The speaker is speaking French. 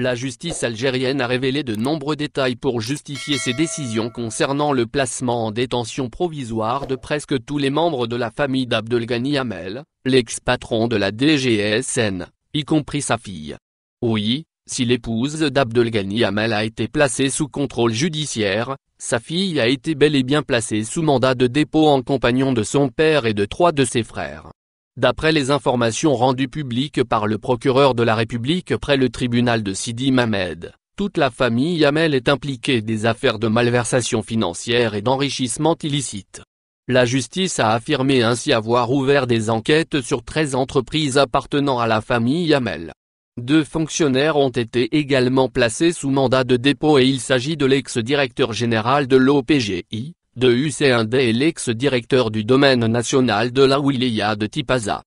la justice algérienne a révélé de nombreux détails pour justifier ses décisions concernant le placement en détention provisoire de presque tous les membres de la famille d'Abdelghani Hamel, l'ex-patron de la DGSN, y compris sa fille. Oui, si l'épouse d'Abdelghani Hamel a été placée sous contrôle judiciaire, sa fille a été bel et bien placée sous mandat de dépôt en compagnon de son père et de trois de ses frères. D'après les informations rendues publiques par le procureur de la République près le tribunal de Sidi Mamed, toute la famille Yamel est impliquée des affaires de malversation financière et d'enrichissement illicite. La justice a affirmé ainsi avoir ouvert des enquêtes sur 13 entreprises appartenant à la famille Yamel. Deux fonctionnaires ont été également placés sous mandat de dépôt et il s'agit de l'ex-directeur général de l'OPGI, de Hussein Dey l'ex-directeur du domaine national de la wilaya de Tipaza.